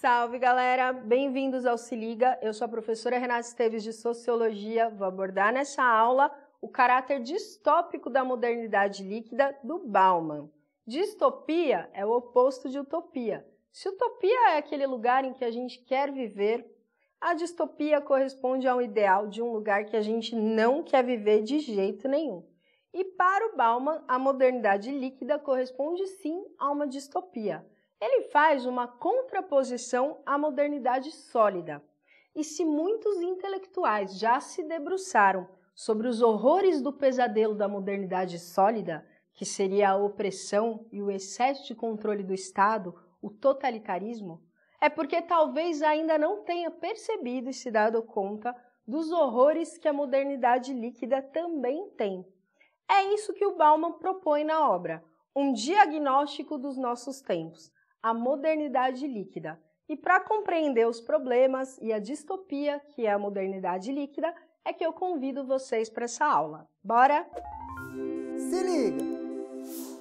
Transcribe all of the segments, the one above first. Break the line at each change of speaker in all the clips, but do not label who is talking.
Salve, galera! Bem-vindos ao Se Liga. Eu sou a professora Renata Esteves de Sociologia. Vou abordar nessa aula o caráter distópico da modernidade líquida do Bauman. Distopia é o oposto de utopia. Se utopia é aquele lugar em que a gente quer viver, a distopia corresponde ao ideal de um lugar que a gente não quer viver de jeito nenhum. E para o Bauman, a modernidade líquida corresponde sim a uma distopia ele faz uma contraposição à modernidade sólida. E se muitos intelectuais já se debruçaram sobre os horrores do pesadelo da modernidade sólida, que seria a opressão e o excesso de controle do Estado, o totalitarismo, é porque talvez ainda não tenha percebido e se dado conta dos horrores que a modernidade líquida também tem. É isso que o Bauman propõe na obra, um diagnóstico dos nossos tempos, a modernidade líquida. E para compreender os problemas e a distopia que é a modernidade líquida, é que eu convido vocês para essa aula. Bora? Se liga!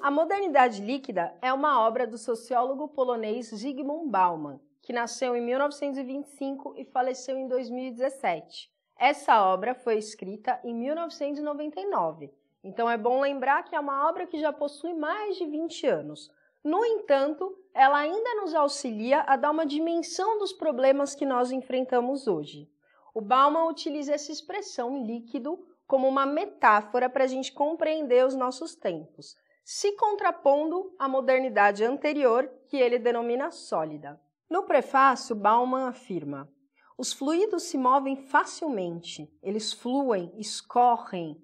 A Modernidade Líquida é uma obra do sociólogo polonês Zygmunt Bauman, que nasceu em 1925 e faleceu em 2017. Essa obra foi escrita em 1999, então é bom lembrar que é uma obra que já possui mais de 20 anos, no entanto, ela ainda nos auxilia a dar uma dimensão dos problemas que nós enfrentamos hoje. O Bauman utiliza essa expressão líquido como uma metáfora para a gente compreender os nossos tempos, se contrapondo à modernidade anterior, que ele denomina sólida. No prefácio, Bauman afirma: os fluidos se movem facilmente, eles fluem, escorrem,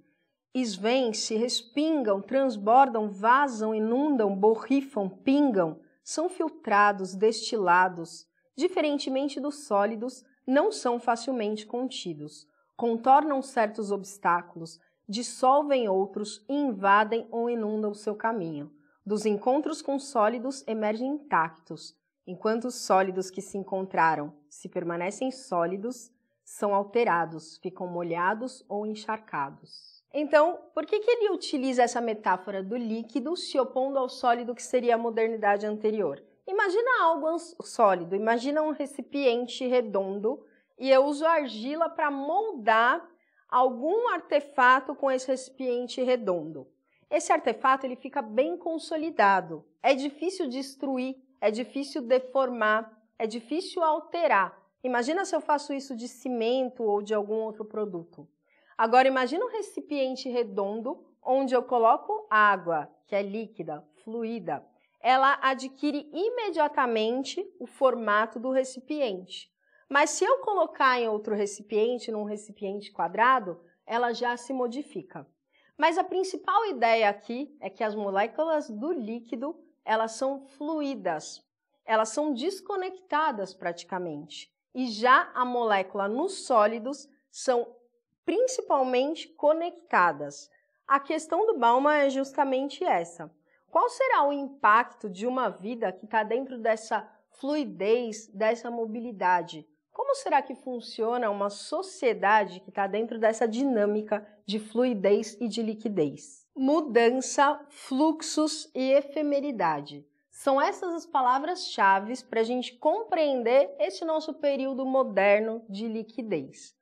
esvêm-se, respingam, transbordam, vazam, inundam, borrifam, pingam, são filtrados, destilados. Diferentemente dos sólidos, não são facilmente contidos. Contornam certos obstáculos, dissolvem outros e invadem ou inundam o seu caminho. Dos encontros com sólidos emergem intactos, enquanto os sólidos que se encontraram, se permanecem sólidos, são alterados, ficam molhados ou encharcados. Então, por que, que ele utiliza essa metáfora do líquido se opondo ao sólido que seria a modernidade anterior? Imagina algo sólido, imagina um recipiente redondo e eu uso argila para moldar algum artefato com esse recipiente redondo. Esse artefato ele fica bem consolidado. É difícil destruir, é difícil deformar, é difícil alterar. Imagina se eu faço isso de cimento ou de algum outro produto. Agora imagina um recipiente redondo onde eu coloco água, que é líquida, fluida. Ela adquire imediatamente o formato do recipiente. Mas se eu colocar em outro recipiente, num recipiente quadrado, ela já se modifica. Mas a principal ideia aqui é que as moléculas do líquido, elas são fluidas. Elas são desconectadas praticamente. E já a molécula nos sólidos são principalmente conectadas. A questão do Bauman é justamente essa. Qual será o impacto de uma vida que está dentro dessa fluidez, dessa mobilidade? Como será que funciona uma sociedade que está dentro dessa dinâmica de fluidez e de liquidez? Mudança, fluxos e efemeridade. São essas as palavras-chave para a gente compreender esse nosso período moderno de liquidez.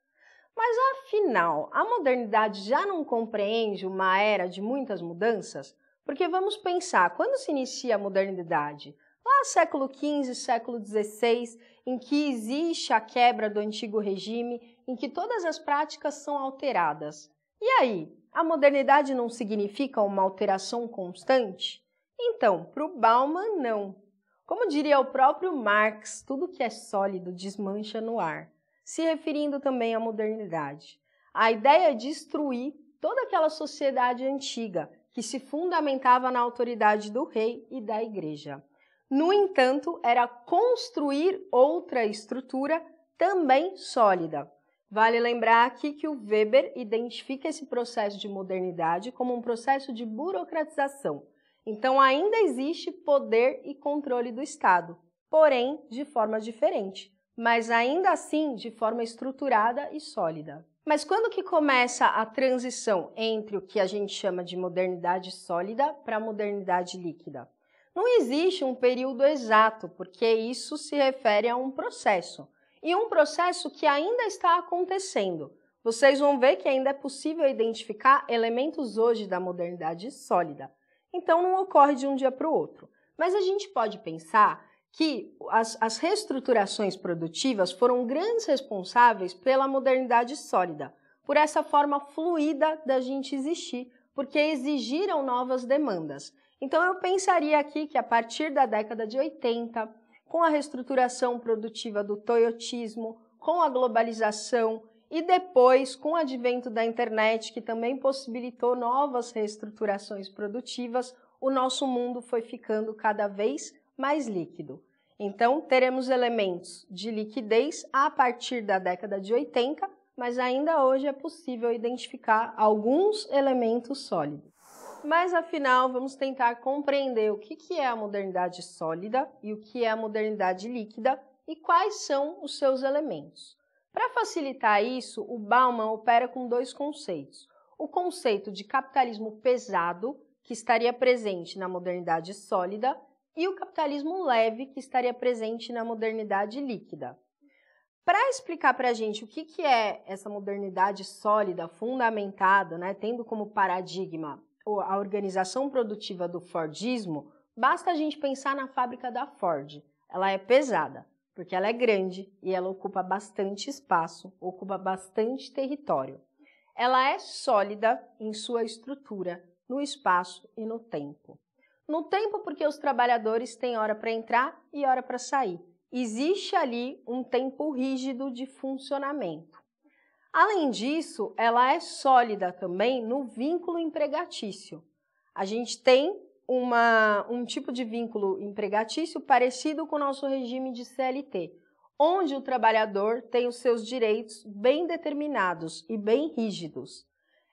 Mas afinal, a modernidade já não compreende uma era de muitas mudanças? Porque vamos pensar, quando se inicia a modernidade? Lá século XV, século XVI, em que existe a quebra do antigo regime, em que todas as práticas são alteradas. E aí, a modernidade não significa uma alteração constante? Então, para o Bauman, não. Como diria o próprio Marx, tudo que é sólido desmancha no ar se referindo também à modernidade. A ideia é destruir toda aquela sociedade antiga que se fundamentava na autoridade do rei e da igreja. No entanto, era construir outra estrutura também sólida. Vale lembrar aqui que o Weber identifica esse processo de modernidade como um processo de burocratização. Então, ainda existe poder e controle do Estado, porém de forma diferente mas ainda assim de forma estruturada e sólida. Mas quando que começa a transição entre o que a gente chama de modernidade sólida para modernidade líquida? Não existe um período exato, porque isso se refere a um processo, e um processo que ainda está acontecendo. Vocês vão ver que ainda é possível identificar elementos hoje da modernidade sólida. Então não ocorre de um dia para o outro. Mas a gente pode pensar que as, as reestruturações produtivas foram grandes responsáveis pela modernidade sólida, por essa forma fluida da gente existir, porque exigiram novas demandas. Então eu pensaria aqui que a partir da década de 80, com a reestruturação produtiva do toyotismo, com a globalização e depois com o advento da internet, que também possibilitou novas reestruturações produtivas, o nosso mundo foi ficando cada vez mais líquido. Então, teremos elementos de liquidez a partir da década de 80, mas ainda hoje é possível identificar alguns elementos sólidos. Mas afinal, vamos tentar compreender o que é a modernidade sólida e o que é a modernidade líquida e quais são os seus elementos. Para facilitar isso, o Bauman opera com dois conceitos. O conceito de capitalismo pesado, que estaria presente na modernidade sólida, e o capitalismo leve que estaria presente na modernidade líquida. Para explicar para a gente o que, que é essa modernidade sólida, fundamentada, né, tendo como paradigma a organização produtiva do Fordismo, basta a gente pensar na fábrica da Ford. Ela é pesada, porque ela é grande e ela ocupa bastante espaço, ocupa bastante território. Ela é sólida em sua estrutura, no espaço e no tempo no tempo porque os trabalhadores têm hora para entrar e hora para sair. Existe ali um tempo rígido de funcionamento. Além disso, ela é sólida também no vínculo empregatício. A gente tem uma, um tipo de vínculo empregatício parecido com o nosso regime de CLT, onde o trabalhador tem os seus direitos bem determinados e bem rígidos.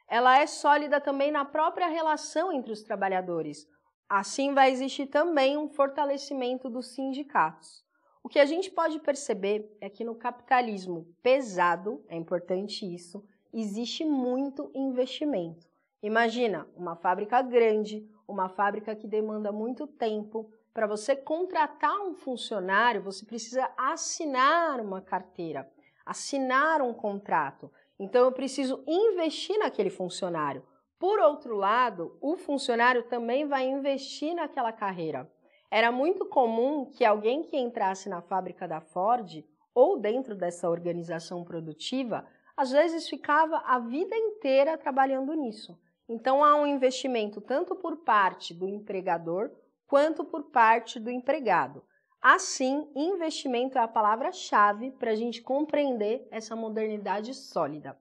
Ela é sólida também na própria relação entre os trabalhadores, Assim, vai existir também um fortalecimento dos sindicatos. O que a gente pode perceber é que no capitalismo pesado, é importante isso, existe muito investimento. Imagina uma fábrica grande, uma fábrica que demanda muito tempo. Para você contratar um funcionário, você precisa assinar uma carteira, assinar um contrato. Então, eu preciso investir naquele funcionário. Por outro lado, o funcionário também vai investir naquela carreira. Era muito comum que alguém que entrasse na fábrica da Ford ou dentro dessa organização produtiva, às vezes ficava a vida inteira trabalhando nisso. Então há um investimento tanto por parte do empregador quanto por parte do empregado. Assim, investimento é a palavra-chave para a gente compreender essa modernidade sólida.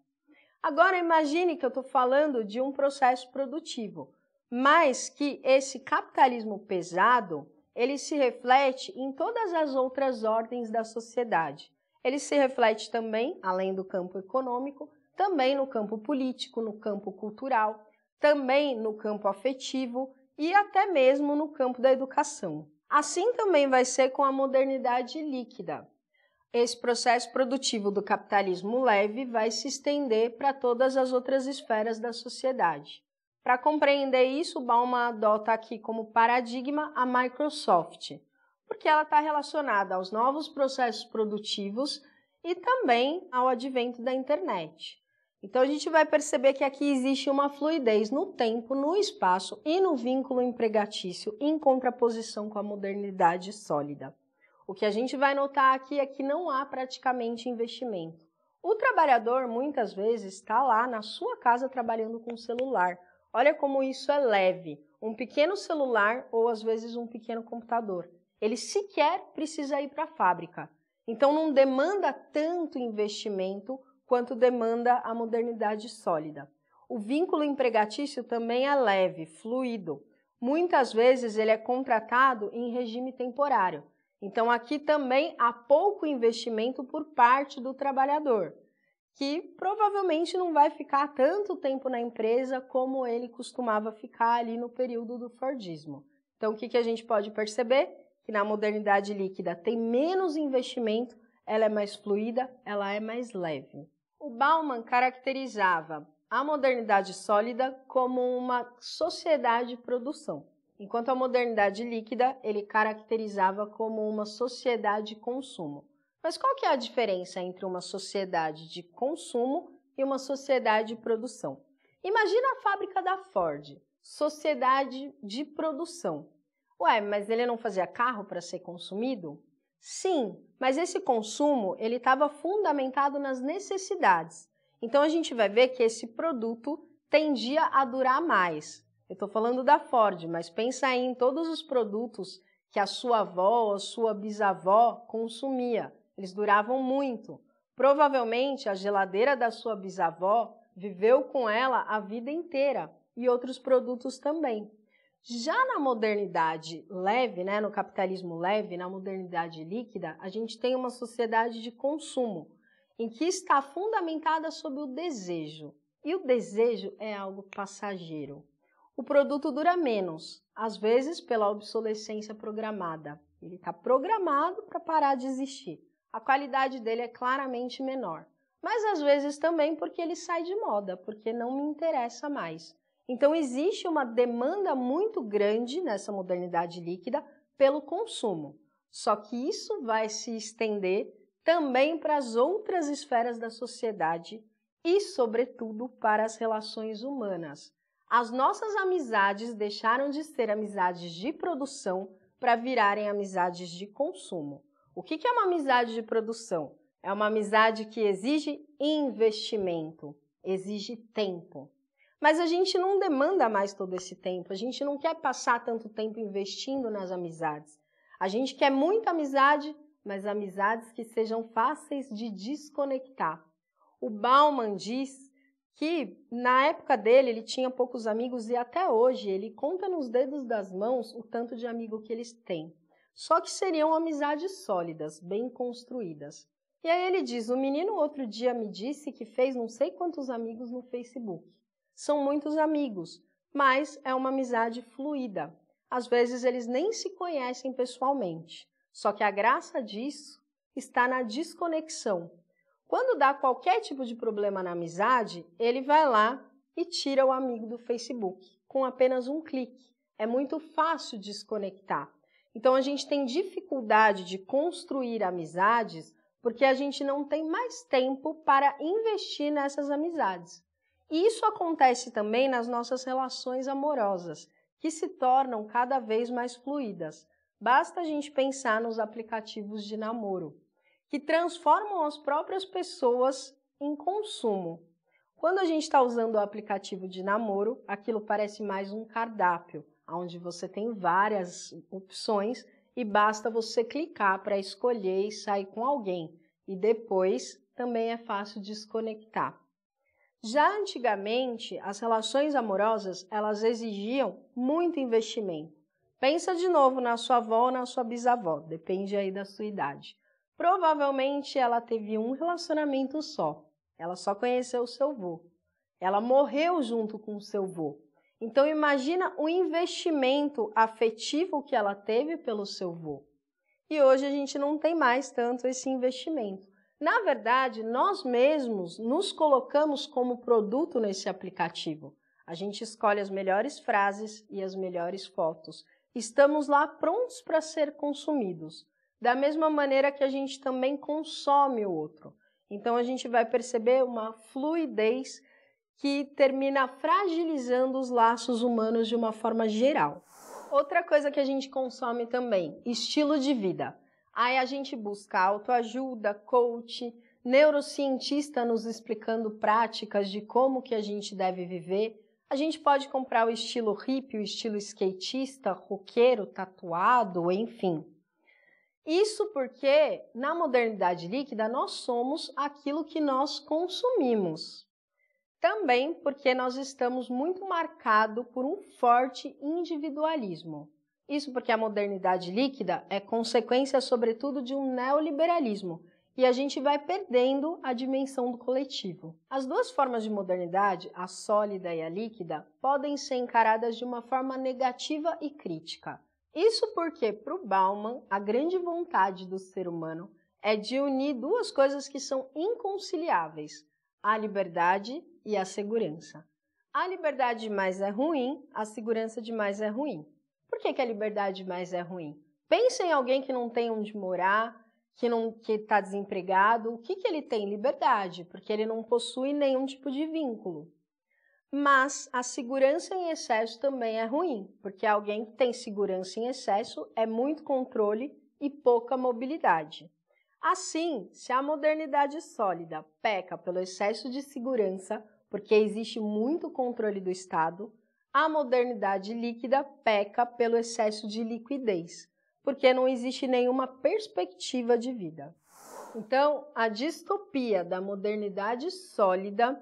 Agora imagine que eu estou falando de um processo produtivo, mas que esse capitalismo pesado ele se reflete em todas as outras ordens da sociedade. Ele se reflete também, além do campo econômico, também no campo político, no campo cultural, também no campo afetivo e até mesmo no campo da educação. Assim também vai ser com a modernidade líquida. Esse processo produtivo do capitalismo leve vai se estender para todas as outras esferas da sociedade. Para compreender isso, Bauman adota aqui como paradigma a Microsoft, porque ela está relacionada aos novos processos produtivos e também ao advento da internet. Então a gente vai perceber que aqui existe uma fluidez no tempo, no espaço e no vínculo empregatício em contraposição com a modernidade sólida. O que a gente vai notar aqui é que não há praticamente investimento. O trabalhador muitas vezes está lá na sua casa trabalhando com o celular. Olha como isso é leve. Um pequeno celular ou às vezes um pequeno computador. Ele sequer precisa ir para a fábrica. Então não demanda tanto investimento quanto demanda a modernidade sólida. O vínculo empregatício também é leve, fluido. Muitas vezes ele é contratado em regime temporário. Então, aqui também há pouco investimento por parte do trabalhador, que provavelmente não vai ficar tanto tempo na empresa como ele costumava ficar ali no período do Fordismo. Então, o que, que a gente pode perceber? Que na modernidade líquida tem menos investimento, ela é mais fluida, ela é mais leve. O Bauman caracterizava a modernidade sólida como uma sociedade de produção enquanto a modernidade líquida ele caracterizava como uma sociedade de consumo. Mas qual que é a diferença entre uma sociedade de consumo e uma sociedade de produção? Imagina a fábrica da Ford, sociedade de produção. Ué, mas ele não fazia carro para ser consumido? Sim, mas esse consumo ele estava fundamentado nas necessidades. Então a gente vai ver que esse produto tendia a durar mais. Eu estou falando da Ford, mas pensa aí em todos os produtos que a sua avó ou sua bisavó consumia. Eles duravam muito. Provavelmente a geladeira da sua bisavó viveu com ela a vida inteira e outros produtos também. Já na modernidade leve, né, no capitalismo leve, na modernidade líquida, a gente tem uma sociedade de consumo em que está fundamentada sobre o desejo. E o desejo é algo passageiro o produto dura menos, às vezes pela obsolescência programada. Ele está programado para parar de existir. A qualidade dele é claramente menor, mas às vezes também porque ele sai de moda, porque não me interessa mais. Então existe uma demanda muito grande nessa modernidade líquida pelo consumo. Só que isso vai se estender também para as outras esferas da sociedade e, sobretudo, para as relações humanas. As nossas amizades deixaram de ser amizades de produção para virarem amizades de consumo. O que é uma amizade de produção? É uma amizade que exige investimento, exige tempo. Mas a gente não demanda mais todo esse tempo, a gente não quer passar tanto tempo investindo nas amizades. A gente quer muita amizade, mas amizades que sejam fáceis de desconectar. O Bauman diz que na época dele ele tinha poucos amigos e até hoje ele conta nos dedos das mãos o tanto de amigo que eles têm. Só que seriam amizades sólidas, bem construídas. E aí ele diz: O menino outro dia me disse que fez não sei quantos amigos no Facebook. São muitos amigos, mas é uma amizade fluida. Às vezes eles nem se conhecem pessoalmente. Só que a graça disso está na desconexão, quando dá qualquer tipo de problema na amizade, ele vai lá e tira o amigo do Facebook com apenas um clique. É muito fácil desconectar. Então a gente tem dificuldade de construir amizades porque a gente não tem mais tempo para investir nessas amizades. E isso acontece também nas nossas relações amorosas, que se tornam cada vez mais fluídas. Basta a gente pensar nos aplicativos de namoro que transformam as próprias pessoas em consumo. Quando a gente está usando o aplicativo de namoro, aquilo parece mais um cardápio, onde você tem várias opções e basta você clicar para escolher e sair com alguém. E depois também é fácil desconectar. Já antigamente, as relações amorosas, elas exigiam muito investimento. Pensa de novo na sua avó ou na sua bisavó, depende aí da sua idade. Provavelmente ela teve um relacionamento só. Ela só conheceu o seu vô. Ela morreu junto com o seu vô. Então imagina o investimento afetivo que ela teve pelo seu vô. E hoje a gente não tem mais tanto esse investimento. Na verdade, nós mesmos nos colocamos como produto nesse aplicativo. A gente escolhe as melhores frases e as melhores fotos. Estamos lá prontos para ser consumidos da mesma maneira que a gente também consome o outro. Então a gente vai perceber uma fluidez que termina fragilizando os laços humanos de uma forma geral. Outra coisa que a gente consome também, estilo de vida. Aí a gente busca autoajuda, coach, neurocientista nos explicando práticas de como que a gente deve viver. A gente pode comprar o estilo hippie, o estilo skatista, roqueiro, tatuado, enfim. Isso porque na modernidade líquida nós somos aquilo que nós consumimos. Também porque nós estamos muito marcados por um forte individualismo. Isso porque a modernidade líquida é consequência, sobretudo, de um neoliberalismo, e a gente vai perdendo a dimensão do coletivo. As duas formas de modernidade, a sólida e a líquida, podem ser encaradas de uma forma negativa e crítica. Isso porque, para o Bauman, a grande vontade do ser humano é de unir duas coisas que são inconciliáveis, a liberdade e a segurança. A liberdade demais é ruim, a segurança demais é ruim. Por que, que a liberdade demais é ruim? Pense em alguém que não tem onde morar, que que está desempregado. O que, que ele tem? Liberdade, porque ele não possui nenhum tipo de vínculo. Mas a segurança em excesso também é ruim, porque alguém que tem segurança em excesso é muito controle e pouca mobilidade. Assim, se a modernidade sólida peca pelo excesso de segurança, porque existe muito controle do Estado, a modernidade líquida peca pelo excesso de liquidez, porque não existe nenhuma perspectiva de vida. Então, a distopia da modernidade sólida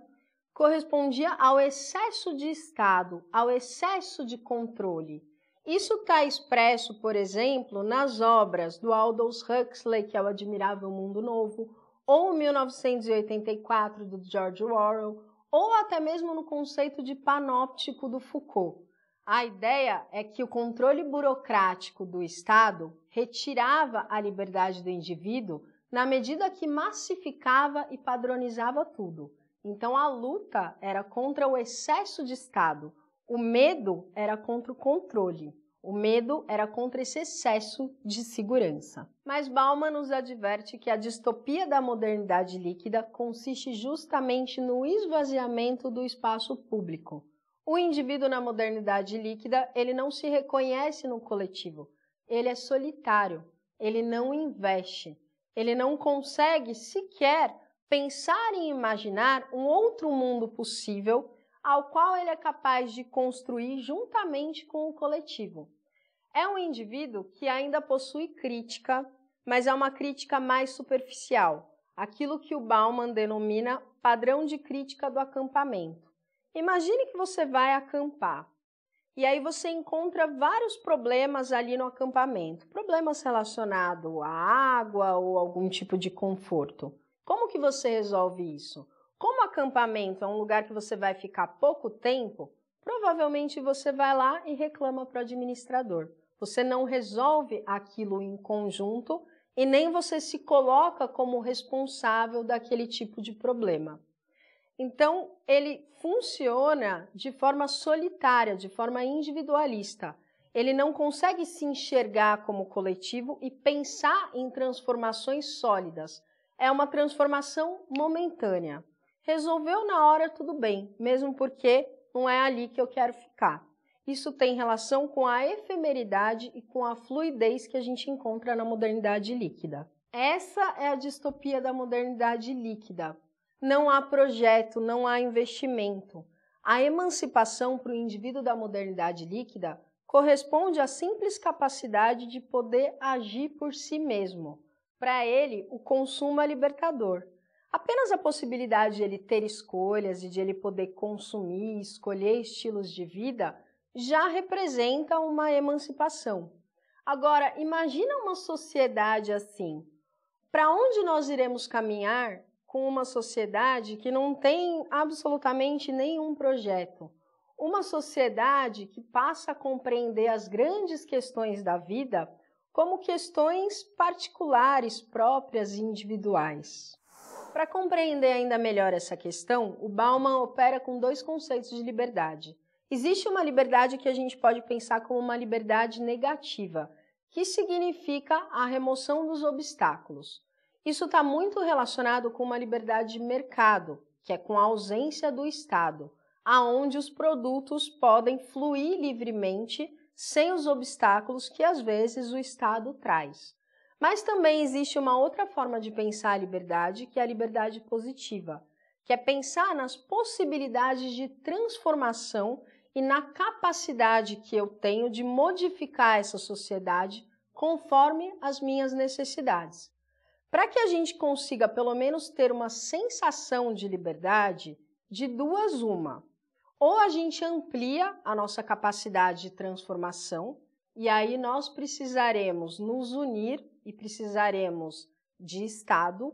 correspondia ao excesso de Estado, ao excesso de controle. Isso está expresso, por exemplo, nas obras do Aldous Huxley, que é o Admirável Mundo Novo, ou 1984 do George Orwell, ou até mesmo no conceito de panóptico do Foucault. A ideia é que o controle burocrático do Estado retirava a liberdade do indivíduo na medida que massificava e padronizava tudo. Então a luta era contra o excesso de Estado, o medo era contra o controle. O medo era contra esse excesso de segurança. Mas Bauman nos adverte que a distopia da modernidade líquida consiste justamente no esvaziamento do espaço público. O indivíduo na modernidade líquida, ele não se reconhece no coletivo. Ele é solitário, ele não investe, ele não consegue sequer pensar e imaginar um outro mundo possível ao qual ele é capaz de construir juntamente com o coletivo. É um indivíduo que ainda possui crítica, mas é uma crítica mais superficial, aquilo que o Bauman denomina padrão de crítica do acampamento. Imagine que você vai acampar e aí você encontra vários problemas ali no acampamento, problemas relacionados à água ou algum tipo de conforto. Como que você resolve isso? Como acampamento é um lugar que você vai ficar pouco tempo, provavelmente você vai lá e reclama para o administrador. Você não resolve aquilo em conjunto e nem você se coloca como responsável daquele tipo de problema. Então, ele funciona de forma solitária, de forma individualista. Ele não consegue se enxergar como coletivo e pensar em transformações sólidas é uma transformação momentânea. Resolveu na hora, tudo bem, mesmo porque não é ali que eu quero ficar. Isso tem relação com a efemeridade e com a fluidez que a gente encontra na modernidade líquida. Essa é a distopia da modernidade líquida. Não há projeto, não há investimento. A emancipação para o indivíduo da modernidade líquida corresponde à simples capacidade de poder agir por si mesmo para ele, o consumo é libertador. Apenas a possibilidade de ele ter escolhas e de ele poder consumir, escolher estilos de vida, já representa uma emancipação. Agora, imagina uma sociedade assim. Para onde nós iremos caminhar com uma sociedade que não tem absolutamente nenhum projeto? Uma sociedade que passa a compreender as grandes questões da vida como questões particulares, próprias e individuais. Para compreender ainda melhor essa questão, o Bauman opera com dois conceitos de liberdade. Existe uma liberdade que a gente pode pensar como uma liberdade negativa, que significa a remoção dos obstáculos. Isso está muito relacionado com uma liberdade de mercado, que é com a ausência do Estado, aonde os produtos podem fluir livremente sem os obstáculos que às vezes o Estado traz. Mas também existe uma outra forma de pensar a liberdade, que é a liberdade positiva, que é pensar nas possibilidades de transformação e na capacidade que eu tenho de modificar essa sociedade conforme as minhas necessidades. Para que a gente consiga pelo menos ter uma sensação de liberdade, de duas uma, ou a gente amplia a nossa capacidade de transformação, e aí nós precisaremos nos unir e precisaremos de Estado,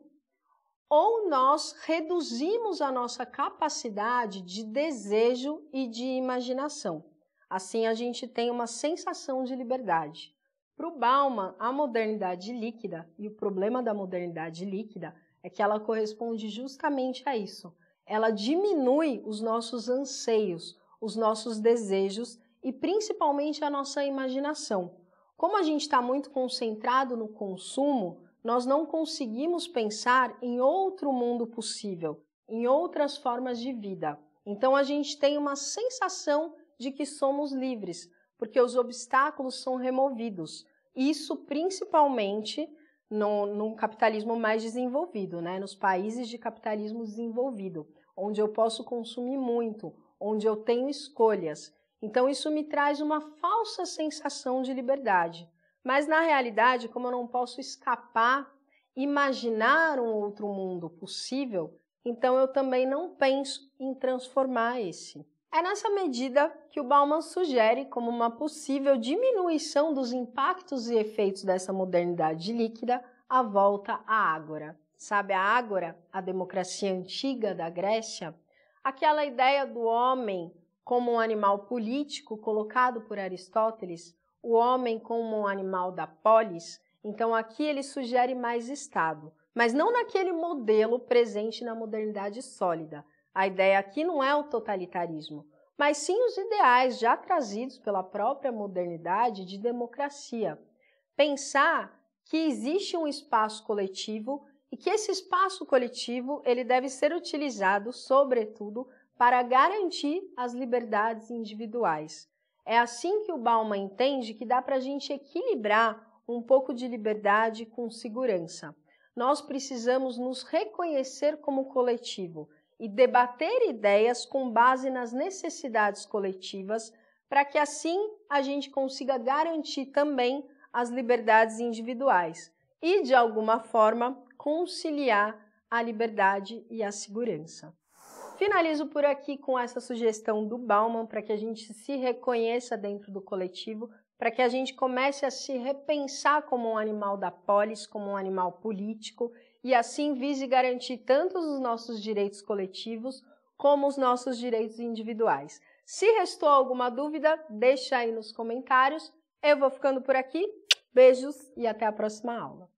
ou nós reduzimos a nossa capacidade de desejo e de imaginação. Assim a gente tem uma sensação de liberdade. Para o Bauman, a modernidade líquida e o problema da modernidade líquida é que ela corresponde justamente a isso ela diminui os nossos anseios, os nossos desejos e principalmente a nossa imaginação. Como a gente está muito concentrado no consumo, nós não conseguimos pensar em outro mundo possível, em outras formas de vida. Então a gente tem uma sensação de que somos livres, porque os obstáculos são removidos. Isso principalmente num capitalismo mais desenvolvido, né? nos países de capitalismo desenvolvido, onde eu posso consumir muito, onde eu tenho escolhas. Então, isso me traz uma falsa sensação de liberdade. Mas, na realidade, como eu não posso escapar, imaginar um outro mundo possível, então eu também não penso em transformar esse. É nessa medida que o Bauman sugere como uma possível diminuição dos impactos e efeitos dessa modernidade líquida à volta à Ágora. Sabe a Ágora, a democracia antiga da Grécia? Aquela ideia do homem como um animal político colocado por Aristóteles, o homem como um animal da polis, então aqui ele sugere mais Estado, mas não naquele modelo presente na modernidade sólida. A ideia aqui não é o totalitarismo, mas sim os ideais já trazidos pela própria modernidade de democracia. Pensar que existe um espaço coletivo e que esse espaço coletivo ele deve ser utilizado, sobretudo, para garantir as liberdades individuais. É assim que o Bauman entende que dá para a gente equilibrar um pouco de liberdade com segurança. Nós precisamos nos reconhecer como coletivo, e debater ideias com base nas necessidades coletivas, para que assim a gente consiga garantir também as liberdades individuais e, de alguma forma, conciliar a liberdade e a segurança. Finalizo por aqui com essa sugestão do Bauman para que a gente se reconheça dentro do coletivo, para que a gente comece a se repensar como um animal da polis, como um animal político e assim vise garantir tanto os nossos direitos coletivos como os nossos direitos individuais. Se restou alguma dúvida, deixa aí nos comentários. Eu vou ficando por aqui. Beijos e até a próxima aula.